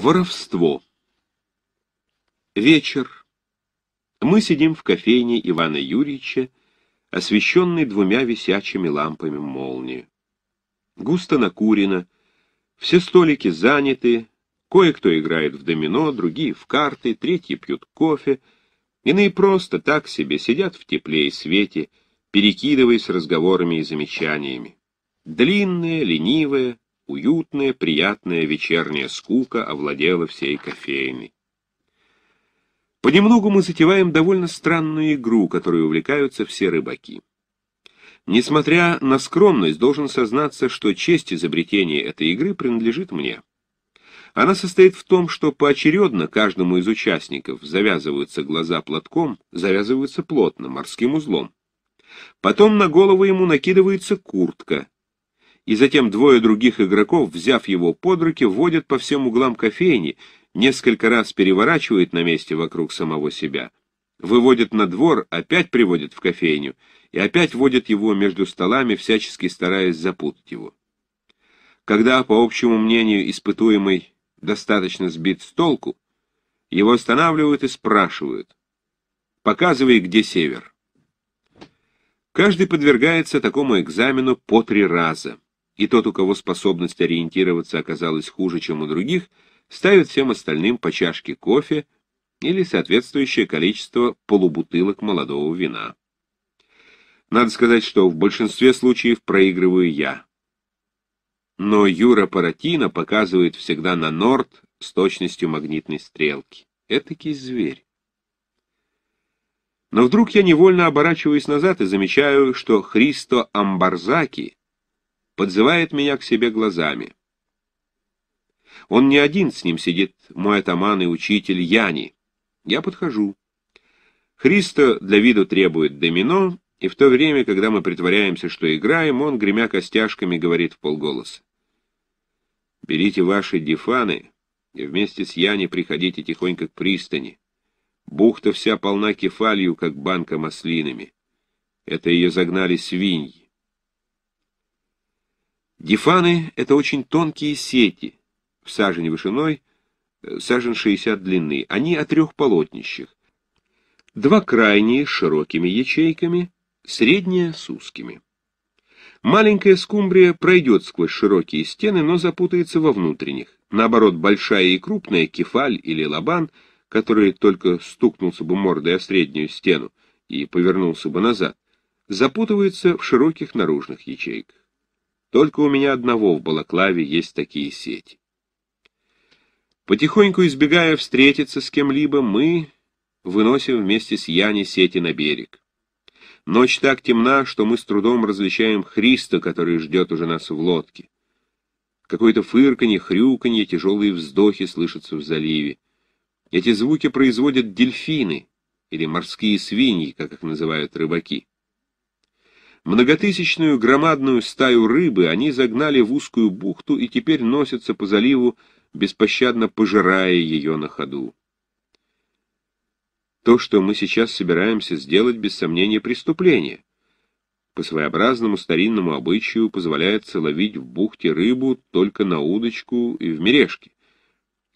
Воровство. Вечер. Мы сидим в кофейне Ивана Юрьевича, освещенной двумя висячими лампами молнии. Густо накурено, все столики заняты, кое-кто играет в домино, другие в карты, третьи пьют кофе, иные просто так себе сидят в тепле и свете, перекидываясь разговорами и замечаниями. Длинное, ленивое, Уютная, приятная вечерняя скука овладела всей кофейной. Понемногу мы затеваем довольно странную игру, которой увлекаются все рыбаки. Несмотря на скромность, должен сознаться, что честь изобретения этой игры принадлежит мне. Она состоит в том, что поочередно каждому из участников завязываются глаза платком, завязываются плотно, морским узлом. Потом на голову ему накидывается куртка, и затем двое других игроков, взяв его под руки, водят по всем углам кофейни, несколько раз переворачивают на месте вокруг самого себя, выводят на двор, опять приводят в кофейню и опять водят его между столами, всячески стараясь запутать его. Когда, по общему мнению, испытуемый достаточно сбит с толку, его останавливают и спрашивают, показывай, где север. Каждый подвергается такому экзамену по три раза и тот, у кого способность ориентироваться оказалась хуже, чем у других, ставит всем остальным по чашке кофе или соответствующее количество полубутылок молодого вина. Надо сказать, что в большинстве случаев проигрываю я. Но Юра Паратино показывает всегда на норд с точностью магнитной стрелки. Этакий зверь. Но вдруг я невольно оборачиваюсь назад и замечаю, что Христо Амбарзаки подзывает меня к себе глазами. Он не один с ним сидит, мой атаман и учитель Яни. Я подхожу. Христо для виду требует домино, и в то время, когда мы притворяемся, что играем, он, гремя костяшками, говорит в полголоса. «Берите ваши дифаны и вместе с Яни приходите тихонько к пристани. Бухта вся полна кефалью, как банка маслинами. Это ее загнали свиньи. Дифаны — это очень тонкие сети, в сажень вышиной, э, сажен 60 длины. Они о трех полотнищах. Два крайние с широкими ячейками, средняя — с узкими. Маленькая скумбрия пройдет сквозь широкие стены, но запутается во внутренних. Наоборот, большая и крупная, кефаль или лобан, который только стукнулся бы мордой о среднюю стену и повернулся бы назад, запутывается в широких наружных ячейках. Только у меня одного в Балаклаве есть такие сети. Потихоньку избегая встретиться с кем-либо, мы выносим вместе с Яни сети на берег. Ночь так темна, что мы с трудом различаем Христа, который ждет уже нас в лодке. Какое-то фырканье, хрюканье, тяжелые вздохи слышатся в заливе. Эти звуки производят дельфины, или морские свиньи, как их называют рыбаки. Многотысячную громадную стаю рыбы они загнали в узкую бухту и теперь носятся по заливу, беспощадно пожирая ее на ходу. То, что мы сейчас собираемся сделать, без сомнения, преступление. По своеобразному старинному обычаю позволяется ловить в бухте рыбу только на удочку и в мережке.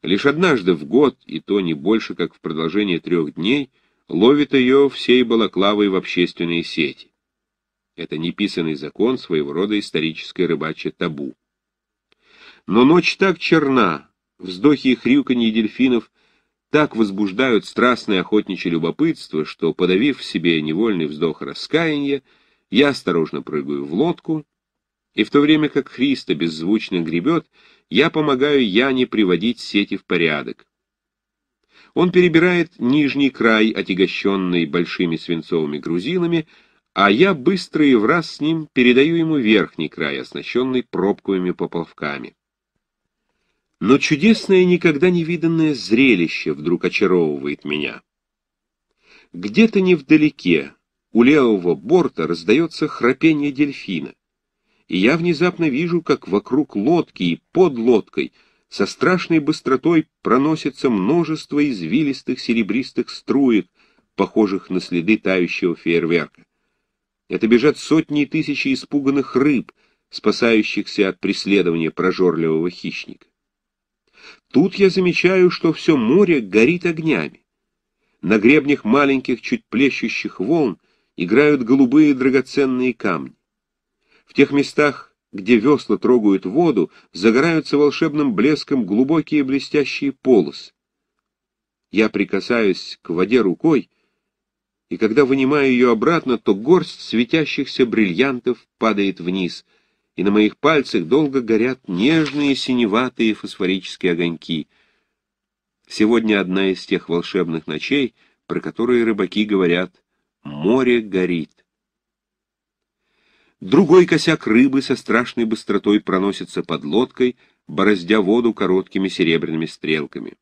Лишь однажды в год, и то не больше, как в продолжение трех дней, ловит ее всей балаклавой в общественные сети. Это неписанный закон своего рода историческое рыбачье табу. Но ночь так черна, вздохи и хрюканье дельфинов так возбуждают страстное охотничье любопытство, что, подавив в себе невольный вздох раскаяния, я осторожно прыгаю в лодку, и в то время как Христа беззвучно гребет, я помогаю Яне приводить сети в порядок. Он перебирает нижний край, отягощенный большими свинцовыми грузинами, а я быстро и в раз с ним передаю ему верхний край, оснащенный пробковыми поплавками. Но чудесное никогда не виданное зрелище вдруг очаровывает меня. Где-то невдалеке, у левого борта, раздается храпение дельфина, и я внезапно вижу, как вокруг лодки и под лодкой со страшной быстротой проносится множество извилистых серебристых струек, похожих на следы тающего фейерверка. Это бежат сотни и тысячи испуганных рыб, спасающихся от преследования прожорливого хищника. Тут я замечаю, что все море горит огнями. На гребнях маленьких, чуть плещущих волн играют голубые драгоценные камни. В тех местах, где весла трогают воду, загораются волшебным блеском глубокие блестящие полосы. Я прикасаюсь к воде рукой, и когда вынимаю ее обратно, то горсть светящихся бриллиантов падает вниз, и на моих пальцах долго горят нежные синеватые фосфорические огоньки. Сегодня одна из тех волшебных ночей, про которые рыбаки говорят «море горит». Другой косяк рыбы со страшной быстротой проносится под лодкой, бороздя воду короткими серебряными стрелками.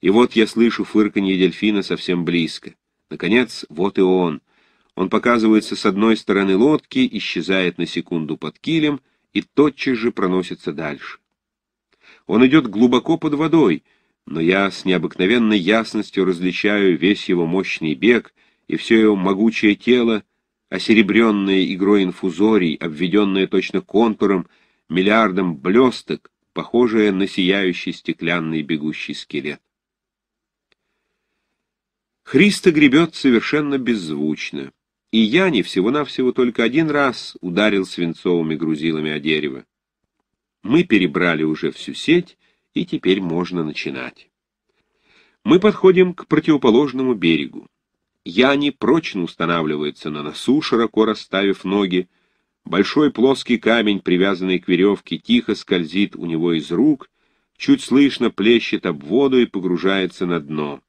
И вот я слышу фырканье дельфина совсем близко. Наконец, вот и он. Он показывается с одной стороны лодки, исчезает на секунду под килем и тотчас же проносится дальше. Он идет глубоко под водой, но я с необыкновенной ясностью различаю весь его мощный бег и все его могучее тело, осеребренное игрой инфузорий, обведенное точно контуром, миллиардом блесток, похожее на сияющий стеклянный бегущий скелет. Христа гребет совершенно беззвучно, и Яни всего-навсего только один раз ударил свинцовыми грузилами о дерево. Мы перебрали уже всю сеть, и теперь можно начинать. Мы подходим к противоположному берегу. Яни прочно устанавливается на носу, широко расставив ноги. Большой плоский камень, привязанный к веревке, тихо скользит у него из рук, чуть слышно плещет об воду и погружается на дно.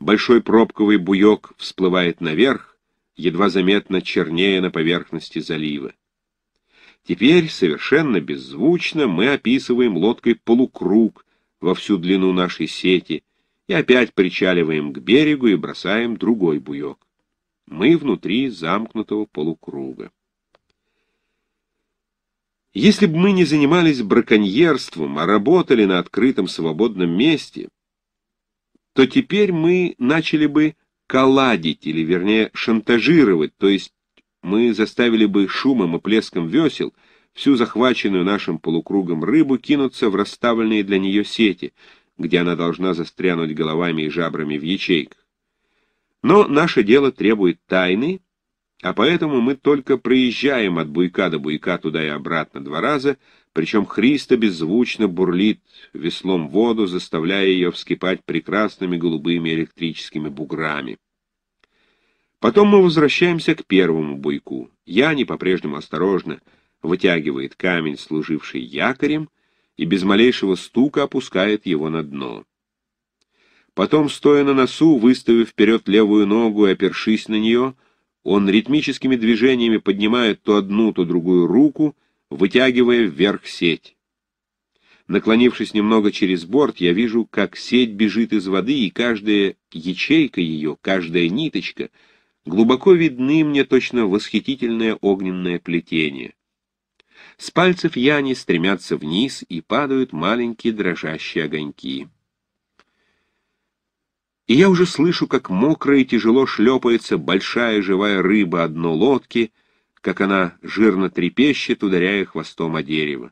Большой пробковый буек всплывает наверх, едва заметно чернее на поверхности залива. Теперь совершенно беззвучно мы описываем лодкой полукруг во всю длину нашей сети и опять причаливаем к берегу и бросаем другой буек. Мы внутри замкнутого полукруга. Если бы мы не занимались браконьерством, а работали на открытом свободном месте, то теперь мы начали бы каладить, или вернее шантажировать, то есть мы заставили бы шумом и плеском весел всю захваченную нашим полукругом рыбу кинуться в расставленные для нее сети, где она должна застрянуть головами и жабрами в ячейках. Но наше дело требует тайны, а поэтому мы только проезжаем от буйка до буйка туда и обратно два раза, причем Христа беззвучно бурлит веслом воду, заставляя ее вскипать прекрасными голубыми электрическими буграми. Потом мы возвращаемся к первому буйку. Яни по-прежнему осторожно вытягивает камень, служивший якорем, и без малейшего стука опускает его на дно. Потом, стоя на носу, выставив вперед левую ногу и опершись на нее, — он ритмическими движениями поднимает то одну, то другую руку, вытягивая вверх сеть. Наклонившись немного через борт, я вижу, как сеть бежит из воды, и каждая ячейка ее, каждая ниточка глубоко видны мне точно восхитительное огненное плетение. С пальцев яни стремятся вниз и падают маленькие дрожащие огоньки и я уже слышу, как мокро и тяжело шлепается большая живая рыба одно лодки, как она жирно трепещет, ударяя хвостом о дерево.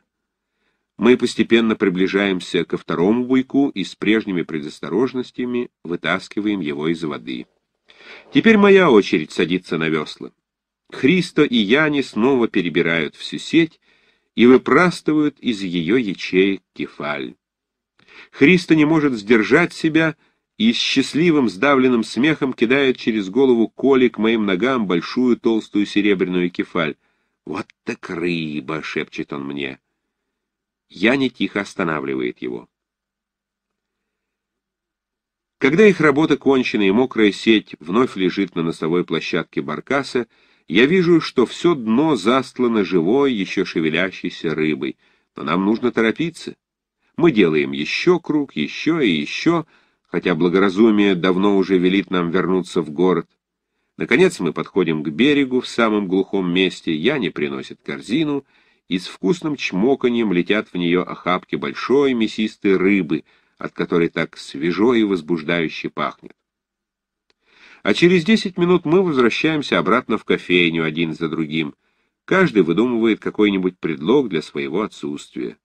Мы постепенно приближаемся ко второму буйку и с прежними предосторожностями вытаскиваем его из воды. Теперь моя очередь садиться на весла. Христо и Яни снова перебирают всю сеть и выпрастывают из ее ячеек кефаль. Христо не может сдержать себя, — и с счастливым сдавленным смехом кидает через голову Коли к моим ногам большую толстую серебряную кефаль. «Вот так рыба!» — шепчет он мне. Я не тихо останавливает его. Когда их работа кончена и мокрая сеть вновь лежит на носовой площадке баркаса, я вижу, что все дно застлано живой, еще шевелящейся рыбой, но нам нужно торопиться. Мы делаем еще круг, еще и еще — хотя благоразумие давно уже велит нам вернуться в город. Наконец мы подходим к берегу в самом глухом месте, Я не приносит корзину, и с вкусным чмоканьем летят в нее охапки большой мясистой рыбы, от которой так свежо и возбуждающе пахнет. А через десять минут мы возвращаемся обратно в кофейню один за другим. Каждый выдумывает какой-нибудь предлог для своего отсутствия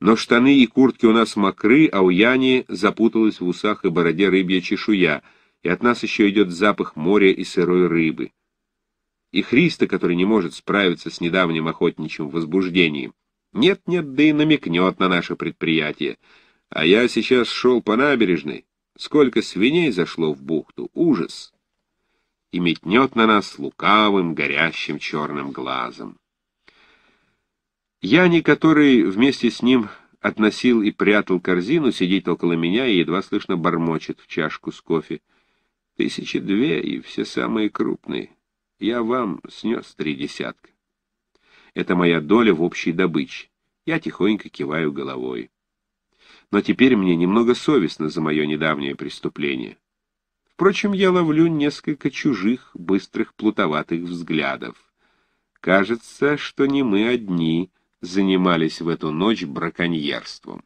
но штаны и куртки у нас мокры, а у Яни запуталась в усах и бороде рыбья чешуя, и от нас еще идет запах моря и сырой рыбы. И Христа, который не может справиться с недавним охотничьим возбуждением, нет-нет, да и намекнет на наше предприятие. А я сейчас шел по набережной, сколько свиней зашло в бухту, ужас! И метнет на нас лукавым, горящим черным глазом. Яни, который вместе с ним относил и прятал корзину, сидит около меня и едва слышно бормочет в чашку с кофе. Тысячи две и все самые крупные. Я вам снес три десятка. Это моя доля в общей добыче. Я тихонько киваю головой. Но теперь мне немного совестно за мое недавнее преступление. Впрочем, я ловлю несколько чужих, быстрых, плутоватых взглядов. Кажется, что не мы одни — занимались в эту ночь браконьерством.